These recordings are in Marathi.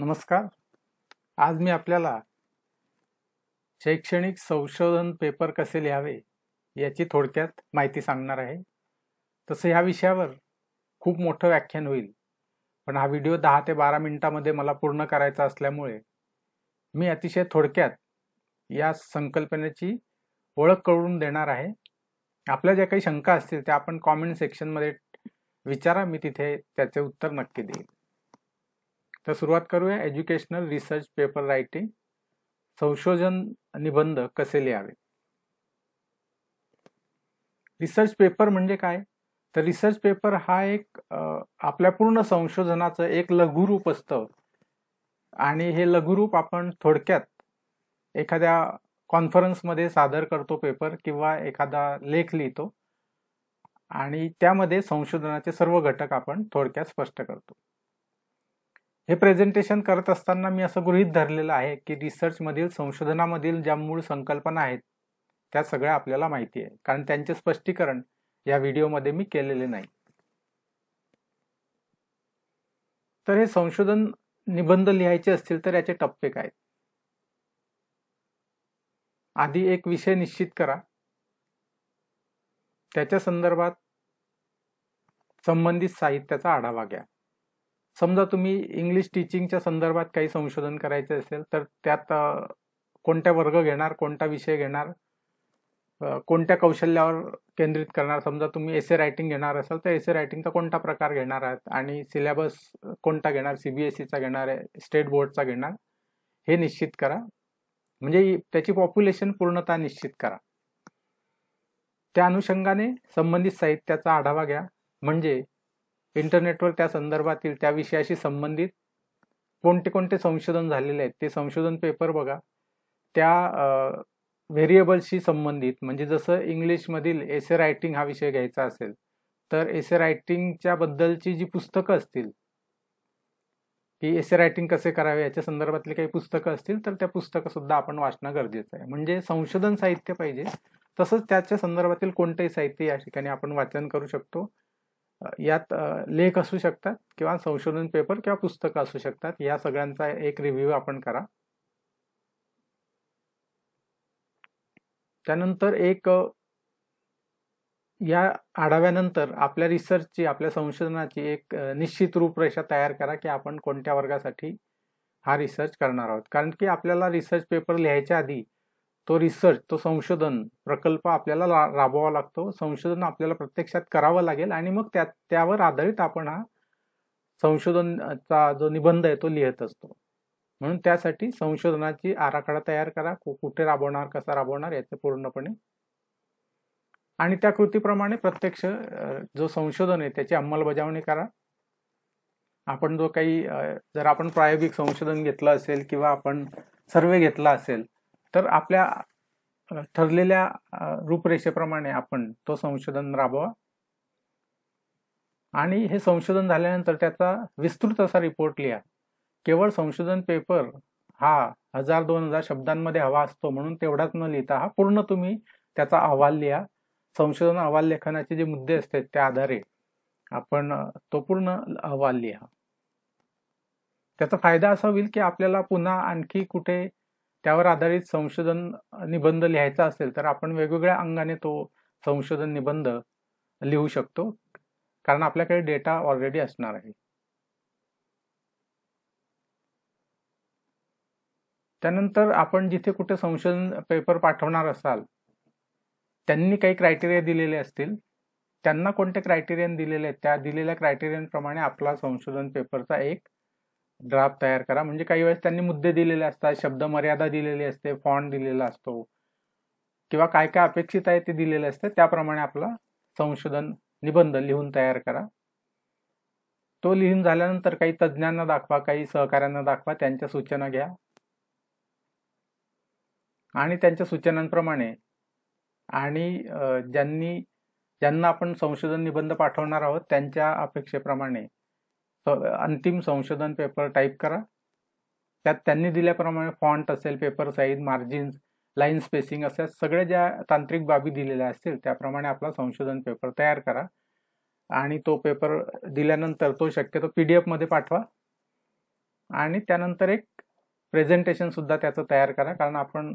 नमस्कार आज मी आपल्याला शैक्षणिक संशोधन पेपर कसे लिहावे याची थोडक्यात माहिती सांगणार आहे तसं ह्या विषयावर खूप मोठं व्याख्यान होईल पण हा व्हिडिओ दहा ते बारा मिनिटामध्ये मला पूर्ण करायचा असल्यामुळे मी अतिशय थोडक्यात या संकल्पनेची ओळख करून देणार आहे आपल्या ज्या काही शंका असतील त्या आपण कॉमेंट सेक्शनमध्ये विचारा मी तिथे त्याचे उत्तर नक्की देईल तर सुरुवात करूया एज्युकेशनल रिसर्च पेपर रायटिंग संशोधन निबंध कसे लिहावे रिसर्च पेपर म्हणजे काय तर रिसर्च पेपर हा एक आपल्या पूर्ण संशोधनाचं एक लघुरूप असतं आणि हे लघुरूप आपण थोडक्यात एखाद्या कॉन्फरन्समध्ये सादर करतो पेपर किंवा एखादा लेख लिहितो आणि त्यामध्ये संशोधनाचे सर्व घटक आपण थोडक्यात स्पष्ट करतो हे प्रेझेंटेशन करत असताना मी असं गृहीत धरलेलं आहे की रिसर्चमधील संशोधनामधील ज्या मूळ संकल्पना आहेत त्या सगळ्या आपल्याला माहिती आहे कारण त्यांचे स्पष्टीकरण या व्हिडिओमध्ये मी केलेले नाही तर हे संशोधन निबंध लिहायचे असतील तर याचे टप्पे काय आधी एक विषय निश्चित करा त्याच्या संदर्भात संबंधित साहित्याचा आढावा घ्या समजा तुम्ही इंग्लिश टीचिंगच्या संदर्भात काही संशोधन करायचे असेल तर त्यात कोणता वर्ग घेणार कोणता विषय घेणार कोणत्या कौशल्यावर केंद्रित करणार समजा तुम्ही एसे रायटिंग घेणार असाल तर एसे रायटिंगचा कोणता प्रकार घेणार आहात आणि सिलेबस कोणता घेणार सीबीएसईचा e घेणार आहे स्टेट बोर्डचा घेणार हे निश्चित करा म्हणजे त्याची पॉप्युलेशन पूर्णतः निश्चित करा त्या अनुषंगाने संबंधित साहित्याचा आढावा घ्या म्हणजे इंटरनेटवर त्या संदर्भातील त्या विषयाशी संबंधित कोणते कोणते संशोधन झालेले आहेत ते संशोधन पेपर बघा त्या व्हेरिएबल्सशी संबंधित म्हणजे जसं इंग्लिशमधील एसे रायटिंग हा विषय घ्यायचा असेल तर एसे रायटिंगच्या बद्दलची जी पुस्तकं असतील की एसे रायटिंग कसे करावे याच्या संदर्भातली काही पुस्तकं असतील तर त्या पुस्तकं सुद्धा आपण वाचणं गरजेचं आहे म्हणजे संशोधन साहित्य पाहिजे तसंच त्याच्या संदर्भातील कोणतंही साहित्य या ठिकाणी आपण वाचन करू शकतो यात लेख असू शकतात किंवा संशोधन पेपर किंवा पुस्तकं असू शकतात या सगळ्यांचा एक रिव्ह्यू आपण करा त्यानंतर एक या आढाव्यानंतर आपल्या रिसर्चची आपल्या संशोधनाची एक निश्चित रूपरेषा तयार करा की आपण कोणत्या वर्गासाठी हा रिसर्च करणार आहोत कारण की आपल्याला रिसर्च पेपर लिहायच्या आधी तो रिसर्च तो संशोधन प्रकल्प आपल्याला राबवावा लागतो संशोधन आपल्याला प्रत्यक्षात करावं लागेल आणि मग त्या त्यावर आधारित आपण हा संशोधनचा जो निबंध आहे तो लिहित असतो म्हणून त्यासाठी संशोधनाची आराखडा तयार करा कुठे राबवणार कसा राबवणार याचे पूर्णपणे आणि त्या कृतीप्रमाणे प्रत्यक्ष जो संशोधन आहे त्याची अंमलबजावणी करा आपण जो काही जर आपण प्रायोगिक संशोधन घेतलं असेल किंवा आपण सर्वे घेतला असेल तर आपल्या ठरलेल्या रूपरेषेप्रमाणे आपण तो संशोधन राबवा आणि हे संशोधन झाल्यानंतर त्याचा विस्तृत असा रिपोर्ट लिहा केवळ संशोधन पेपर हा हजार दोन हजार शब्दांमध्ये हवा असतो म्हणून तेवढाच न लिहिता हा पूर्ण तुम्ही त्याचा अहवाल लिहा संशोधन अहवाल लेखनाचे जे मुद्दे असते त्या आधारे आपण तो पूर्ण अहवाल लिहा त्याचा फायदा असा होईल की आपल्याला पुन्हा आणखी कुठे त्यावर आधारित संशोधन निबंध लिहायचा असेल तर आपण वेगवेगळ्या अंगाने तो संशोधन निबंध लिहू शकतो कारण आपल्याकडे डेटा ऑलरेडी असणार आहे त्यानंतर आपण जिथे कुठे संशोधन पेपर पाठवणार असाल त्यांनी काही क्रायटेरिया दिलेले असतील त्यांना कोणते क्रायटेरियन दिलेले आहेत त्या दिलेल्या क्रायटेरियनप्रमाणे आपला संशोधन पेपरचा एक ड्राफ्ट तयार करा म्हणजे काही वेळेस त्यांनी मुद्दे दिलेले असतात शब्द मर्यादा दिलेली असते फॉन्ट दिलेला असतो किंवा काय काय अपेक्षित आहे ते दिलेले असते त्याप्रमाणे आपला संशोधन निबंध लिहून तयार करा तो लिहून झाल्यानंतर काही तज्ज्ञांना दाखवा काही सहकाऱ्यांना दाखवा त्यांच्या सूचना घ्या आणि त्यांच्या सूचनांप्रमाणे आणि ज्यांनी ज्यांना आपण संशोधन निबंध पाठवणार आहोत त्यांच्या अपेक्षेप्रमाणे अंतिम संशोधन पेपर टाईप करा त्यात त्यांनी दिल्याप्रमाणे फॉन्ट असेल paper size margins line spacing अशा सगळ्या ज्या तांत्रिक बाबी दिलेल्या असतील त्याप्रमाणे आपला संशोधन पेपर तयार करा आणि तो पेपर दिल्यानंतर तो शक्यतो पी डी एफमध्ये पाठवा आणि त्यानंतर एक प्रेझेंटेशन सुद्धा त्याचं तयार करा कारण आपण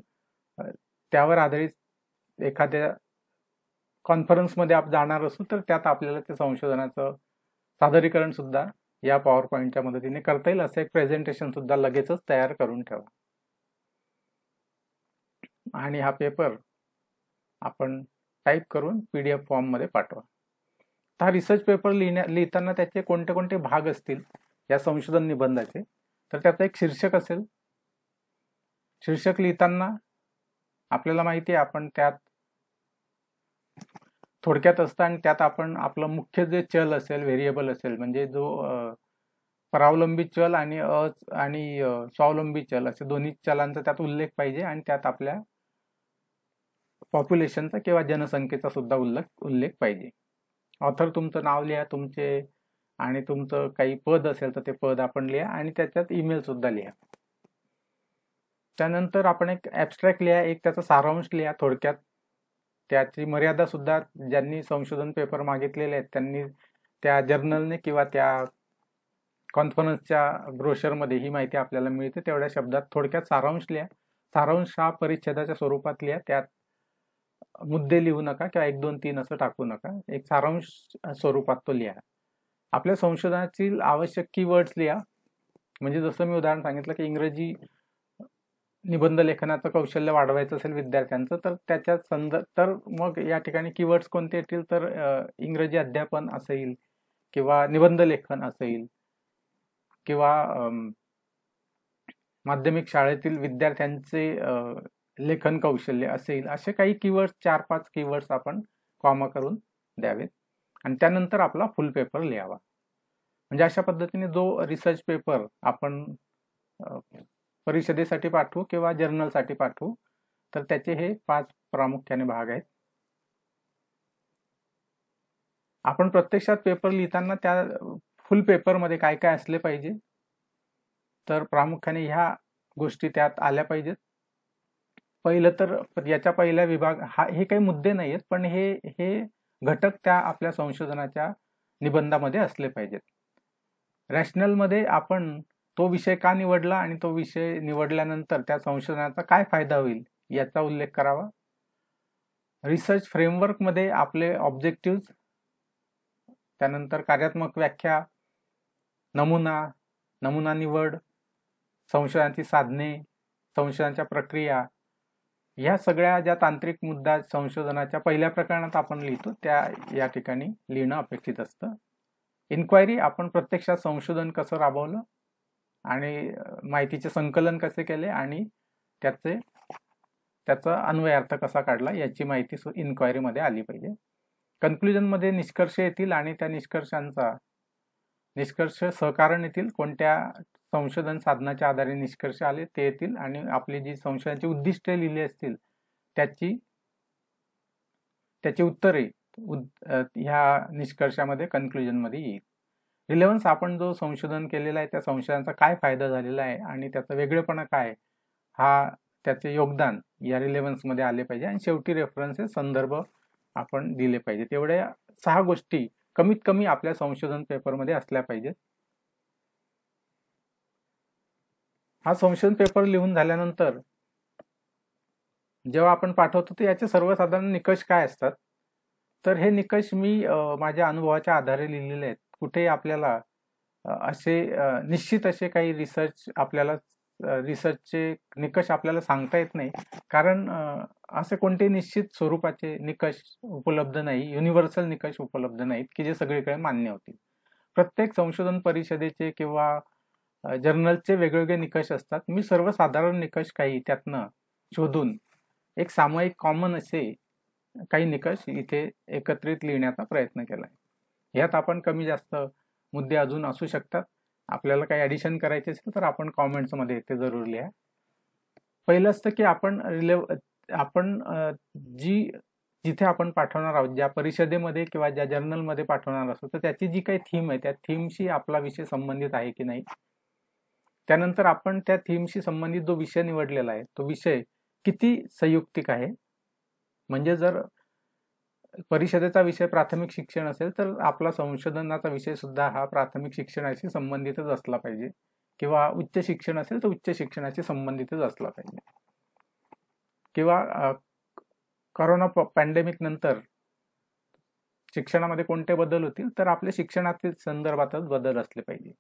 त्यावर आधारित एखाद्या कॉन्फरन्समध्ये आप जाणार असू तर त्यात आपल्याला ते संशोधनाचं सादरीकरण सुद्धा या पॉवर पॉईंटच्या मदतीने करता येईल असं एक प्रेझेंटेशन सुद्धा लगेचच तयार करून ठेवा आणि हा पेपर आपण टाईप करून पी डी एफ फॉर्ममध्ये पाठवा हा रिसर्च पेपर लिहिण्या लिहिताना त्याचे कोणते कोणते भाग असतील या संशोधन निबंधाचे तर त्याचं एक शीर्षक असेल शीर्षक लिहिताना आपल्याला माहिती आहे आपण त्यात थोडक्यात असतं आणि त्यात आपण आपलं मुख्य जे चल असेल व्हेरिएबल असेल म्हणजे जो परावलंबी चल आणि अ आणि स्वावलंबी चल असे दोन्ही चलांचा त्यात उल्लेख पाहिजे आणि त्यात आपल्या पॉप्युलेशनचा किंवा जनसंख्येचा सुद्धा उल्लेख उल्लेख पाहिजे ऑथर तुमचं नाव लिहा तुमचे आणि तुमचं काही पद असेल तर ते पद आपण लिहा आणि त्याच्यात ईमेल सुद्धा लिहा त्यानंतर आपण एक ॲबस्ट्रॅक्ट लिहा एक त्याचा सारांश लिहा थोडक्यात त्याची मर्यादा सुद्धा ज्यांनी संशोधन पेपर मागितलेले आहेत त्यांनी त्या जर्नलने किंवा त्या कॉन्फरन्सच्या ब्रोशरमध्ये ही माहिती आपल्याला मिळते तेवढ्या शब्दात थोडक्यात सारांश लिहा सारांश हा परिच्छेदाच्या स्वरूपात लिहा त्यात मुद्दे लिहू नका किंवा एक दोन तीन असं टाकू नका एक सारांश स्वरूपात तो लिहा आपल्या संशोधनाची आवश्यक की वर्ड्स लिहा म्हणजे जसं मी उदाहरण सांगितलं की इंग्रजी निबंध लेखनाचं कौशल्य वाढवायचं असेल विद्यार्थ्यांचं तर त्याच्या संद तर मग या ठिकाणी कीवर्ड्स कोणते येतील तर इंग्रजी अध्यापन असेल किंवा निबंध लेखन असेल किंवा माध्यमिक शाळेतील विद्यार्थ्यांचे लेखन कौशल्य असेल असे काही कीवर्ड्स चार पाच कीवर्ड्स आपण कॉमा करून द्यावेत आणि त्यानंतर आपला फुल पेपर लिहावा म्हणजे अशा पद्धतीने जो रिसर्च पेपर आपण परिषदेसाठी पाठवू किंवा जर्नलसाठी पाठवू तर त्याचे हे पाच प्रामुख्याने भाग आहेत आपण प्रत्यक्षात पेपर लिहिताना त्या फुल पेपरमध्ये काय काय असले पाहिजे तर प्रामुख्याने ह्या गोष्टी त्यात आल्या पाहिजेत पहिलं तर याचा पहिला विभाग हा हे काही मुद्दे नाही आहेत पण हे हे घटक त्या आपल्या संशोधनाच्या निबंधामध्ये असले पाहिजेत रॅशनलमध्ये आपण तो विषय का निवडला आणि तो विषय निवडल्यानंतर त्या संशोधनाचा काय फायदा होईल याचा उल्लेख करावा रिसर्च फ्रेमवर्कमध्ये आपले ऑब्जेक्टिव्ह त्यानंतर कार्यात्मक व्याख्या नमुना नमुना निवड संशोधनाची साधने संशोधनाच्या प्रक्रिया ह्या सगळ्या ज्या तांत्रिक मुद्दा संशोधनाच्या पहिल्या प्रकरणात आपण लिहितो त्या या ठिकाणी लिहिणं अपेक्षित असतं इन्क्वायरी आपण प्रत्यक्षात संशोधन कसं राबवलं आणि माहितीचे संकलन कसे केले आणि त्याचे त्याचा अन्वयार्थ कसा काढला याची माहिती इन्क्वायरीमध्ये आली पाहिजे कन्क्लुजनमध्ये निष्कर्ष येतील आणि त्या निष्कर्षांचा निष्कर्ष सहकारण येतील कोणत्या संशोधन साधनाच्या आधारे निष्कर्ष आले ते येतील आणि आपली जी संशोधनाची उद्दिष्टे लिहिली असतील त्याची त्याची उत्तरे ह्या निष्कर्षामध्ये कन्क्लुजनमध्ये येईल रिलेव्हन्स आपण जो संशोधन केलेला आहे त्या संशोधनाचा काय फायदा झालेला आहे आणि त्याचा वेगळेपणा काय हा त्याचे योगदान या रिलेव्हन्समध्ये आले पाहिजे आणि शेवटी रेफरन्सेस संदर्भ आपण दिले पाहिजे तेवढ्या सहा गोष्टी कमीत कमी आपल्या संशोधन पेपरमध्ये असल्या पाहिजेत हा संशोधन पेपर लिहून झाल्यानंतर जेव्हा आपण पाठवतो तर याचे सर्वसाधारण निकष काय असतात तर हे निकष मी माझ्या अनुभवाच्या आधारे लिहिलेले आहेत कुठे आपल्याला असे निश्चित असे काही रिसर्च आपल्याला रिसर्चचे निकष आपल्याला सांगता येत नाही कारण असे कोणते निश्चित स्वरूपाचे निकष उपलब्ध नाही युनिव्हर्सल निकष उपलब्ध नाहीत की जे सगळीकडे मान्य होतील प्रत्येक संशोधन परिषदेचे किंवा जर्नलचे वेगवेगळे निकष असतात मी सर्वसाधारण निकष काही त्यातनं शोधून एक सामायिक कॉमन असे काही निकष इथे एकत्रित लिहिण्याचा प्रयत्न केला आहे ह्यात आपण कमी जास्त मुद्दे अजून असू शकतात आपल्याला काही ॲडिशन करायचे असेल तर आपण कॉमेंट्समध्ये ते जरूर लिहा पहिलं असतं की आपण रिलेव आपण जी जिथे आपण पाठवणार आहोत ज्या परिषदेमध्ये किंवा ज्या जर्नलमध्ये पाठवणार असतो तर त्याची जी काही थीम आहे त्या थीमशी आपला विषय संबंधित आहे की नाही त्यानंतर आपण त्या थीमशी संबंधित जो विषय निवडलेला आहे तो विषय किती संयुक्तिक आहे म्हणजे जर परिषदेचा विषय प्राथमिक शिक्षण असेल तर आपला संशोधनाचा विषय सुद्धा हा प्राथमिक शिक्षणाशी संबंधितच असला पाहिजे किंवा उच्च शिक्षण असेल तर उच्च शिक्षणाशी संबंधितच असला पाहिजे किंवा करोना पॅन्डेमिक नंतर शिक्षणामध्ये कोणते बदल होतील तर आपल्या शिक्षणातील संदर्भातच बदल असले पाहिजे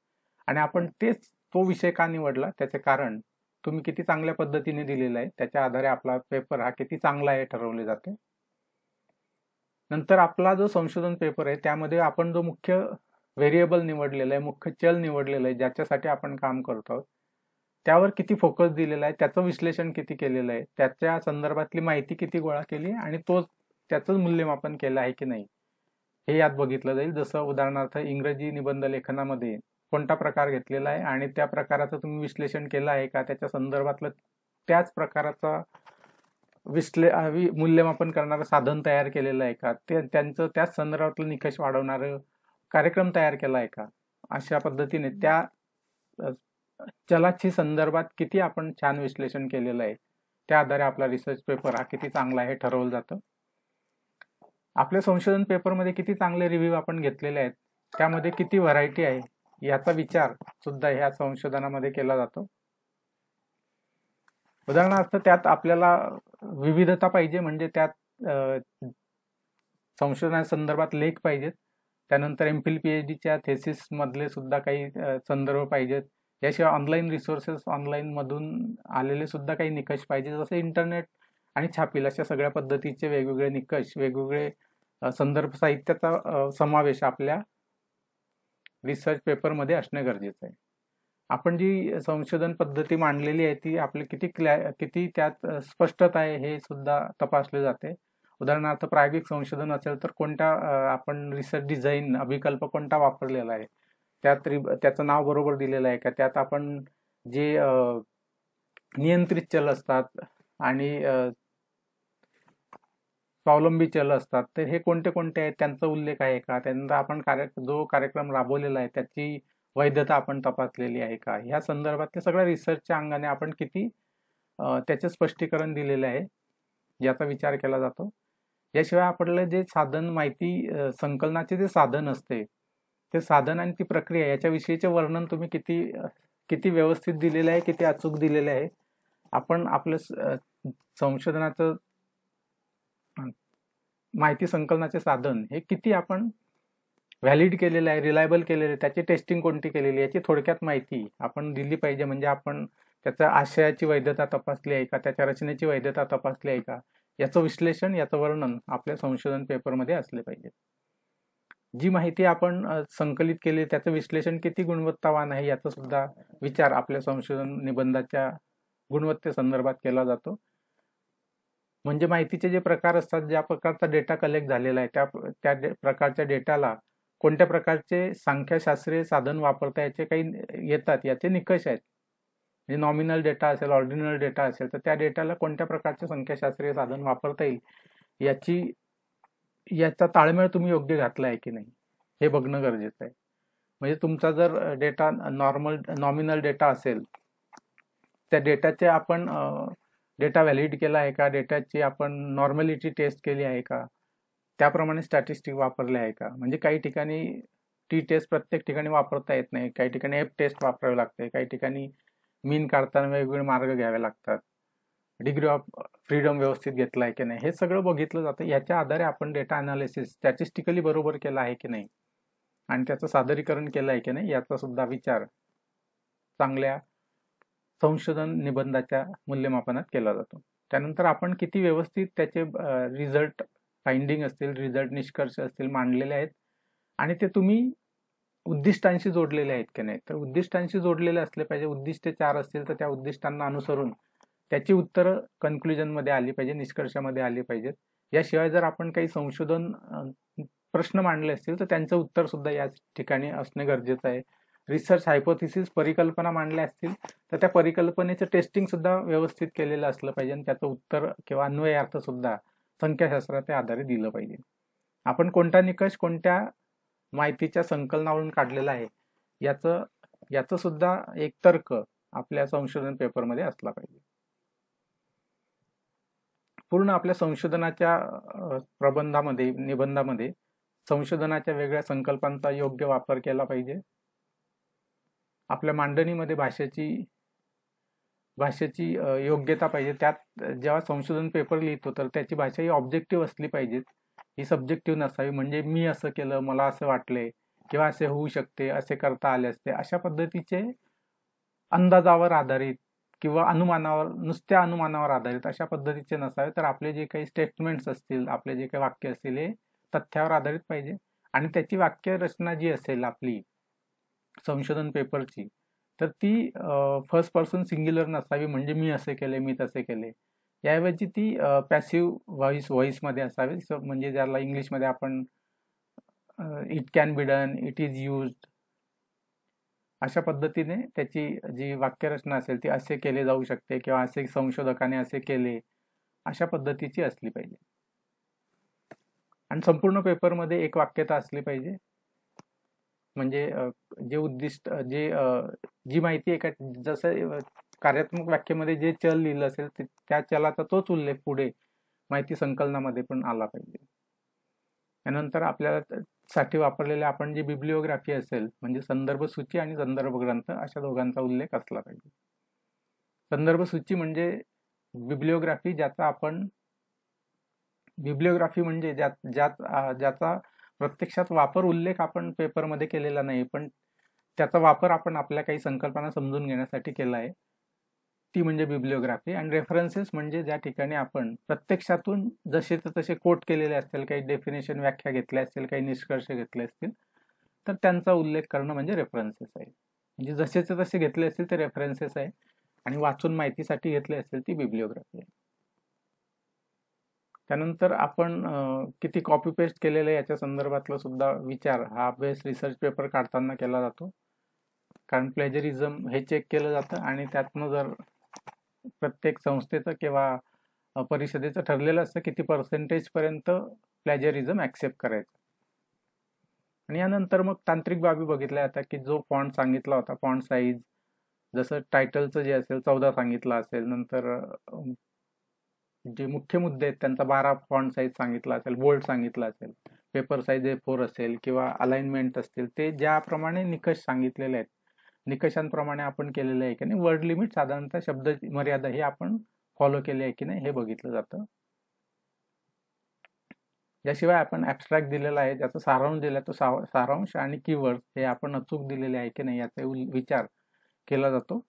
आणि आपण तेच तो विषय का निवडला त्याचे कारण तुम्ही किती चांगल्या पद्धतीने दिलेला आहे त्याच्या आधारे आपला पेपर हा किती चांगला आहे ठरवले जाते नंतर आपला जो संशोधन पेपर आहे त्यामध्ये आपण जो मुख्य व्हेरिएबल निवडलेला आहे मुख्य चल निवडलेला आहे ज्याच्यासाठी आपण काम करतो त्यावर किती फोकस दिलेला आहे त्याचं विश्लेषण किती केलेलं आहे त्याच्या संदर्भातली माहिती किती गोळा केली आणि तो त्याचंच मूल्यमापन केलं आहे की नाही हे यात बघितलं जाईल जसं उदाहरणार्थ इंग्रजी निबंध लेखनामध्ये कोणता प्रकार घेतलेला आहे आणि त्या प्रकाराचं तुम्ही विश्लेषण केलं आहे का त्याच्या संदर्भातलं त्याच प्रकाराचा विश्ले मूल्यमापन करणारं साधन तयार केलेलं आहे का ते त्यांचं त्याच संदर्भातला निकष वाढवणारं कार्यक्रम तयार केला आहे का अशा पद्धतीने त्या चलाची संदर्भात किती आपण छान विश्लेषण केलेलं आहे त्या आधारे आपला रिसर्च पेपर हा किती चांगला आहे ठरवलं जातं आपल्या संशोधन पेपरमध्ये किती चांगले रिव्ह्यू आपण घेतलेले आहेत त्यामध्ये किती व्हरायटी आहे याचा विचार सुद्धा ह्या संशोधनामध्ये केला जातो उदाहरणार्थ त्यात आपल्याला विविधता पाहिजे म्हणजे त्यात संदर्भात लेख पाहिजेत त्यानंतर एम फिल पी एच डीच्या थेसिसमधले सुद्धा काही संदर्भ पाहिजेत याशिवाय ऑनलाईन रिसोर्सेस ऑनलाईनमधून आलेले सुद्धा काही निकष पाहिजेत जसं इंटरनेट आणि छापील अशा सगळ्या पद्धतीचे वेगवेगळे निकष वेगवेगळे संदर्भ साहित्याचा समावेश आपल्या रिसर्च पेपरमध्ये असणे गरजेचं आहे आपण जी संशोधन पद्धती मांडलेली आहे ती आपली किती क्लॅ किती त्यात स्पष्टता आहे हे सुद्धा तपासले जाते उदाहरणार्थ प्रायोगिक संशोधन असेल तर कोणता आपण रिसर्च डिझाईन अभिकल्प कोणता वापरलेला आहे त्यात रि त्याचं नाव बरोबर दिलेलं आहे का त्यात आपण जे नियंत्रित चल असतात आणि स्वावलंबी चल असतात तर हे कोणते कोणते आहेत त्यांचा उल्लेख आहे का त्यांचा आपण कार्य जो कार्यक्रम राबवलेला आहे त्याची वैधता आपण तपासलेली आहे का ह्या संदर्भातल्या सगळ्या रिसर्चच्या अंगाने आपण किती त्याचे स्पष्टीकरण दिलेले आहे याचा विचार केला जातो याशिवाय आपल्याला जे साधन माहिती संकलनाचे जे साधन असते ते साधन आणि ती प्रक्रिया याच्याविषयीचे वर्णन तुम्ही किती किती व्यवस्थित दिलेलं आहे किती अचूक दिलेले आहे आपण आपलं संशोधनाचं माहिती संकलनाचे साधन हे किती आपण व्हॅलिड केलेलं आहे रिलायबल केलेलं आहे त्याची टेस्टिंग कोणती केलेली याची थोडक्यात माहिती आपण दिली पाहिजे म्हणजे आपण त्याचा आशयाची वैधता तपासली आहे का त्याच्या रचनेची वैधता तपासली आहे का याचं विश्लेषण याचं वर्णन आपल्या संशोधन पेपरमध्ये असले पाहिजे जी माहिती आपण संकलित केली त्याचं विश्लेषण किती गुणवत्तावान आहे याचा सुद्धा विचार आपल्या संशोधन निबंधाच्या गुणवत्तेसंदर्भात केला जातो म्हणजे माहितीचे जे प्रकार असतात ज्या प्रकारचा डेटा कलेक्ट झालेला आहे त्या त्या प्रकारच्या डेटाला कोणत्या प्रकारचे संख्याशास्त्रीय साधन वापरता याचे काही येतात याचे निकष आहेत म्हणजे नॉमिनल डेटा असेल ऑर्डिनल डेटा असेल तर त्या डेटाला कोणत्या प्रकारचे संख्याशास्त्रीय साधन वापरता येईल याची याचा ताळमेळ तुम्ही योग्य घातला आहे की नाही हे बघणं गरजेचं आहे म्हणजे तुमचा जर डेटा नॉर्मल नॉमिनल डेटा असेल त्या डेटाचे आपण डेटा व्हॅलिड केला आहे का डेटाची आपण नॉर्मॅलिटी टेस्ट केली आहे का त्याप्रमाणे स्टॅटिस्टिक वापरले आहे का म्हणजे काही ठिकाणी टी टेस्ट प्रत्येक ठिकाणी वापरता येत नाही काही ठिकाणी एफ टेस्ट वापरावे लागते काही ठिकाणी मीन काढताना वेगवेगळे मार्ग घ्यावे लागतात डिग्री ऑफ फ्रीडम व्यवस्थित घेतला आहे की नाही हे सगळं बघितलं जातं याच्या आधारे आपण डेटा अनालिसिस स्टॅटिस्टिकली बरोबर केला आहे की नाही आणि त्याचं सादरीकरण केलं आहे की नाही याचा सुद्धा विचार चांगल्या संशोधन निबंधाच्या मूल्यमापनात केला जातो त्यानंतर आपण किती व्यवस्थित त्याचे रिझल्ट फाइंडिंग असतील रिझल्ट निष्कर्ष असतील मांडलेले आहेत आणि ते तुम्ही उद्दिष्टांशी जोडलेले आहेत की नाही तर उद्दिष्टांशी जोडलेले असले पाहिजे उद्दिष्टे चार असतील तर त्या उद्दिष्टांना अनुसरून त्याची उत्तरं कन्क्लुजनमध्ये आली पाहिजे निष्कर्षामध्ये आली पाहिजेत याशिवाय जर आपण काही संशोधन प्रश्न मांडले असतील तर त्यांचं उत्तर सुद्धा या ठिकाणी असणे गरजेचं आहे रिसर्च हायपोथिसिस परिकल्पना मांडल्या असतील तर त्या परिकल्पनेचं टेस्टिंग सुद्धा व्यवस्थित केलेलं असलं पाहिजे आणि त्याचं उत्तर किंवा अन्वयार्थ सुद्धा संख्याशास्त्राच्या आधारे दिलं पाहिजे आपण कोणता निकष कोणत्या माहितीच्या संकलनावरून काढलेला आहे याचं याचं सुद्धा एक तर्क आपल्या संशोधन पेपरमध्ये असला पाहिजे पूर्ण आपल्या संशोधनाच्या प्रबंधामध्ये निबंधामध्ये संशोधनाच्या वेगळ्या संकल्पांचा योग्य वापर केला पाहिजे आपल्या मांडणीमध्ये भाषेची भाषेची योग्यता पाहिजे त्यात जेव्हा संशोधन पेपर लिहितो तर त्याची भाषा ही ऑब्जेक्टिव्ह असली पाहिजेत ही सब्जेक्टिव्ह नसावी म्हणजे मी असं केलं मला असं वाटले किंवा असे होऊ शकते असे करता आले असते अशा पद्धतीचे अंदाजावर आधारित किंवा अनुमानावर नुसत्या अनुमानावर आधारित अशा पद्धतीचे नसावे तर आपले जे काही स्टेटमेंट्स असतील आपले जे काही वाक्य असतील हे तथ्यावर आधारित पाहिजे आणि त्याची वाक्य रचना जी असेल आपली संशोधन पेपरची तर ती फर्स्ट पर्सन सिंग्युलर नसावी म्हणजे मी असे केले मी तसे केले याऐवजी ती पॅसिव्ह व्हॉइस व्हॉइसमध्ये असावी म्हणजे ज्याला इंग्लिशमध्ये आपण it can be done it is use अशा पद्धतीने त्याची जी वाक्यरचना असेल ती असे केले जाऊ शकते किंवा असे संशोधकाने असे केले अशा पद्धतीची असली पाहिजे आणि संपूर्ण पेपरमध्ये एक वाक्यता असली पाहिजे म्हणजे जे उद्दिष्ट जे जी माहिती एका जसं कार्यात्मक व्याख्येमध्ये जे चल लिहिलं असेल त्या चलाचा तोच उल्लेख पुढे माहिती संकलनामध्ये पण आला पाहिजे त्यानंतर आपल्याला साठी वापरलेले आपण जे बिब्लिओग्राफी असेल म्हणजे संदर्भ सूची आणि संदर्भ ग्रंथ अशा दोघांचा उल्लेख असला पाहिजे संदर्भ सूची म्हणजे बिब्लिओग्राफी ज्याचा आपण बिब्लिओग्राफी म्हणजे ज्यात ज्याचा प्रत्यक्षात वापर उल्लेख आपण पेपरमध्ये केलेला नाही पण त्याचा वापर आपण आपल्या काही संकल्पना समजून घेण्यासाठी केला आहे ती म्हणजे बिब्लिओग्राफी अँड रेफरन्सेस म्हणजे ज्या ठिकाणी आपण प्रत्यक्षातून जसे तर तसे कोट केलेले असतील काही डेफिनेशन व्याख्या घेतल्या असतील काही निष्कर्ष घेतले असतील तर त्यांचा उल्लेख करणं म्हणजे रेफरन्सेस आहे म्हणजे जसेचे तसे घेतले असतील ते रेफरन्सेस आहे आणि वाचून माहितीसाठी घेतले असतील ती बिब्लिओग्राफी आहे त्यानंतर आपण किती कॉपी पेस्ट केलेलं आहे याच्या संदर्भातला सुद्धा विचार हा अभ्यास रिसर्च पेपर काढताना केला जातो कारण प्लेजरिझम हे चेक केलं जातं आणि त्यातनं जर प्रत्येक संस्थेचं किंवा परिषदेचं ठरलेलं असतं किती पर्सेंटेजपर्यंत प्लॅजरिझम ॲक्सेप्ट करायचं आणि यानंतर मग तांत्रिक बाबी बघितल्या आता की जो फॉन्ट सांगितला होता फॉन्ट साईज जसं टायटलचं जे असेल चौदा सांगितलं असेल नंतर जे मुख्य मुद्दे आहेत त्यांचा बारा फॉन्ट साईज सांगितला असेल बोल्ड सांगितला असेल पेपर साईज ए फोर असेल किंवा अलाइनमेंट असतील ते ज्याप्रमाणे निकष सांगितलेले आहेत निकषांप्रमाणे आपण केलेलं आहे की नाही वर्ड लिमिट साधारणतः शब्द मर्यादा ही आपण फॉलो केली आहे की नाही हे बघितलं जातं याशिवाय आपण ॲबस्ट्रॅक्ट दिलेला आहे ज्याचा सारांश दिला तो सारांश आणि कीवर्ड हे आपण अचूक दिलेले आहे की नाही याचा विचार केला जातो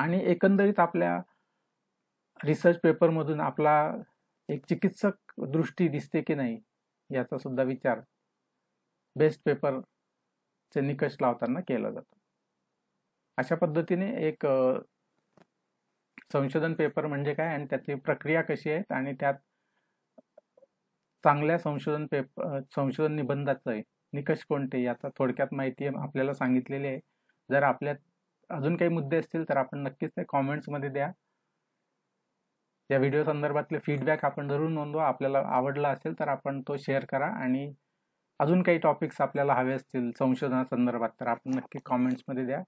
आणि एकंदरीत आपल्या रिसर्च पेपरमधून आपला एक चिकित्सक दृष्टी दिसते की नाही याचा सुद्धा विचार बेस्ट पेपरचे निकष लावताना केला जातो अशा पद्धतीने एक संशोधन पेपर म्हणजे काय आणि त्याची प्रक्रिया कशी आहेत आणि त्यात चांगल्या संशोधन पेपर संशोधन निबंधाचं निकष कोणते याचा थोडक्यात माहिती आपल्याला सांगितलेली आहे जर आपल्यात अजून काही मुद्दे असतील तर आपण नक्कीच ते कॉमेंट्समध्ये द्या या व्हिडिओ संदर्भातले फीडबॅक आपण जरूर नोंदवा आपल्याला आवडला असेल तर आपण तो शेअर करा आणि अजून काही टॉपिक्स आपल्याला हवे असतील संशोधनासंदर्भात तर आपण नक्की कॉमेंट्समध्ये द्या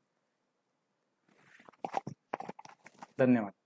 धन्यवाद